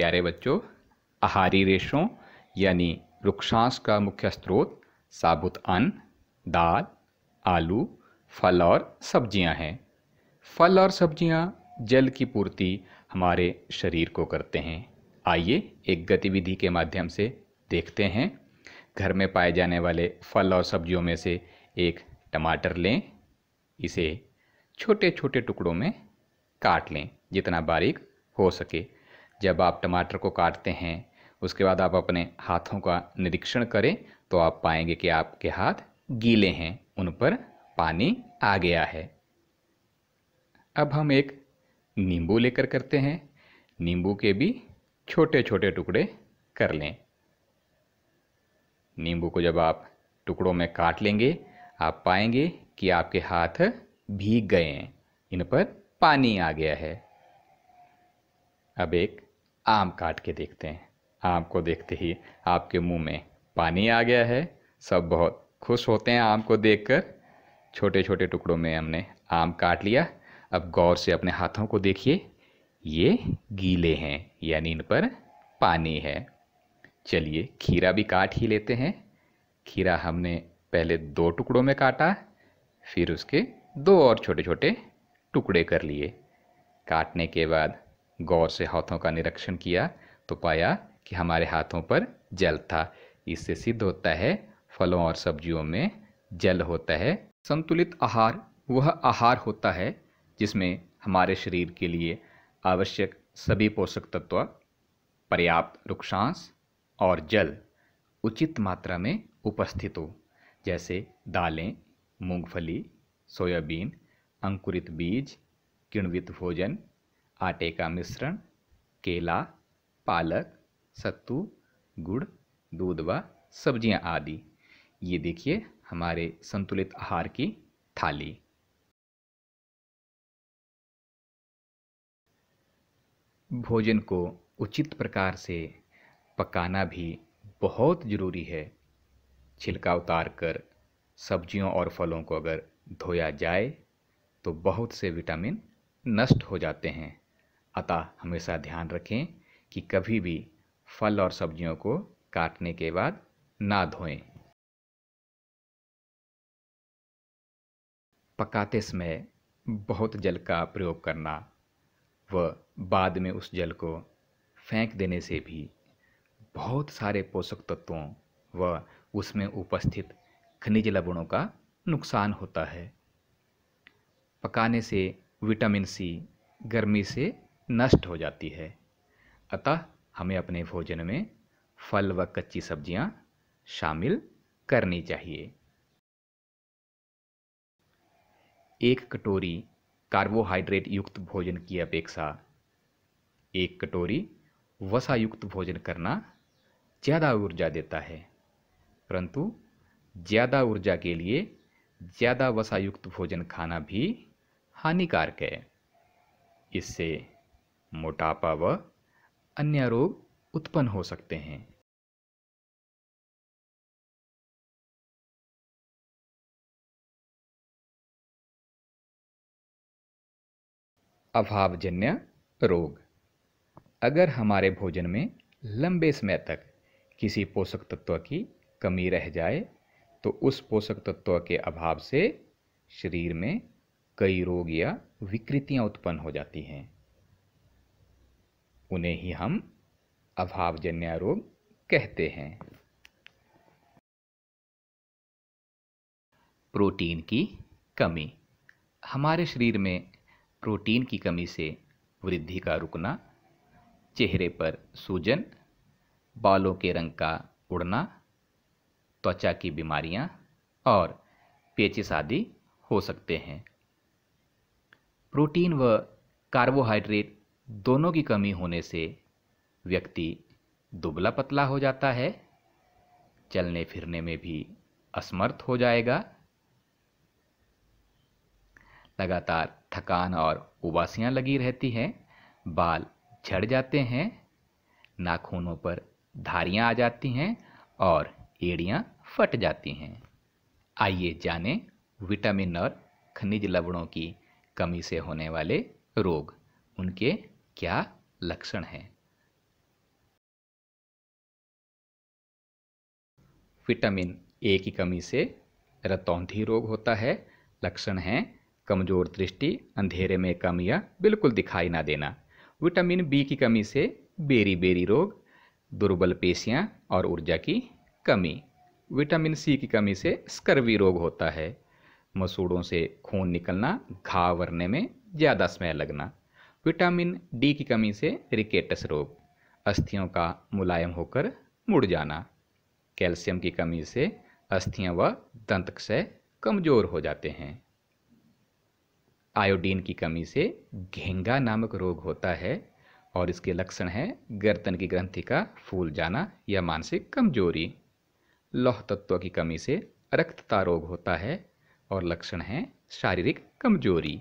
प्यारे बच्चों आहारी रेशों यानी वृक्षांश का मुख्य स्रोत साबुत अन्न दाल आलू फल और सब्जियां हैं फल और सब्जियां जल की पूर्ति हमारे शरीर को करते हैं आइए एक गतिविधि के माध्यम से देखते हैं घर में पाए जाने वाले फल और सब्जियों में से एक टमाटर लें इसे छोटे छोटे टुकड़ों में काट लें जितना बारीक हो सके जब आप टमाटर को काटते हैं उसके बाद आप अपने हाथों का निरीक्षण करें तो आप पाएंगे कि आपके हाथ गीले हैं उन पर पानी आ गया है अब हम एक नींबू लेकर करते हैं नींबू के भी छोटे छोटे टुकड़े कर लें नींबू को जब आप टुकड़ों में काट लेंगे आप पाएंगे कि आपके हाथ भीग गए हैं इन पर पानी आ गया है अब एक आम काट के देखते हैं आम को देखते ही आपके मुंह में पानी आ गया है सब बहुत खुश होते हैं आम को देखकर छोटे छोटे टुकड़ों में हमने आम काट लिया अब गौर से अपने हाथों को देखिए ये गीले हैं यानी इन पर पानी है चलिए खीरा भी काट ही लेते हैं खीरा हमने पहले दो टुकड़ों में काटा फिर उसके दो और छोटे छोटे टुकड़े कर लिए काटने के बाद गौर से हाथों का निरीक्षण किया तो पाया कि हमारे हाथों पर जल था इससे सिद्ध होता है फलों और सब्जियों में जल होता है संतुलित आहार वह आहार होता है जिसमें हमारे शरीर के लिए आवश्यक सभी पोषक तत्व पर्याप्त रुक्षांश और जल उचित मात्रा में उपस्थित हो जैसे दालें मूंगफली सोयाबीन अंकुरित बीज किण्वित भोजन आटे का मिश्रण केला पालक सत्तू गुड़ दूध व सब्जियां आदि ये देखिए हमारे संतुलित आहार की थाली भोजन को उचित प्रकार से पकाना भी बहुत ज़रूरी है छिलका उतार कर सब्जियों और फलों को अगर धोया जाए तो बहुत से विटामिन नष्ट हो जाते हैं अतः हमेशा ध्यान रखें कि कभी भी फल और सब्जियों को काटने के बाद ना धोएं पकाते समय बहुत जल का प्रयोग करना व बाद में उस जल को फेंक देने से भी बहुत सारे पोषक तत्वों व उसमें उपस्थित खनिज लवणों का नुकसान होता है पकाने से विटामिन सी गर्मी से नष्ट हो जाती है अतः हमें अपने भोजन में फल व कच्ची सब्जियां शामिल करनी चाहिए एक कटोरी कार्बोहाइड्रेट युक्त भोजन की अपेक्षा एक कटोरी वसा युक्त भोजन करना ज़्यादा ऊर्जा देता है परंतु ज़्यादा ऊर्जा के लिए ज़्यादा वसा युक्त भोजन खाना भी हानिकारक है इससे मोटापा व अन्य रोग उत्पन्न हो सकते हैं अभावजन्य रोग अगर हमारे भोजन में लंबे समय तक किसी पोषक तत्व की कमी रह जाए तो उस पोषक तत्व के अभाव से शरीर में कई रोग या विकृतियां उत्पन्न हो जाती हैं उन्हें ही हम अभावजन्य रोग कहते हैं प्रोटीन की कमी हमारे शरीर में प्रोटीन की कमी से वृद्धि का रुकना चेहरे पर सूजन बालों के रंग का उड़ना त्वचा की बीमारियां और पेचिस आदि हो सकते हैं प्रोटीन व कार्बोहाइड्रेट दोनों की कमी होने से व्यक्ति दुबला पतला हो जाता है चलने फिरने में भी असमर्थ हो जाएगा लगातार थकान और उबासियाँ लगी रहती हैं बाल झड़ जाते हैं नाखूनों पर धारियाँ आ जाती हैं और एड़ियाँ फट जाती हैं आइए जानें विटामिन और खनिज लवणों की कमी से होने वाले रोग उनके क्या लक्षण हैं विटामिन ए की कमी से रतौंधी रोग होता है लक्षण हैं कमजोर दृष्टि अंधेरे में कमियां बिल्कुल दिखाई ना देना विटामिन बी की कमी से बेरी बेरी रोग दुर्बल पेशियाँ और ऊर्जा की कमी विटामिन सी की कमी से स्कर्वी रोग होता है मसूड़ों से खून निकलना घाव भरने में ज़्यादा समय लगना विटामिन डी की कमी से रिकेटस रोग अस्थियों का मुलायम होकर मुड़ जाना कैल्शियम की कमी से अस्थियां व दंत क्षय कमजोर हो जाते हैं आयोडीन की कमी से घेंगा नामक रोग होता है और इसके लक्षण हैं गर्दन की ग्रंथि का फूल जाना या मानसिक कमजोरी लौह तत्व की कमी से रक्तता रोग होता है और लक्षण हैं शारीरिक कमजोरी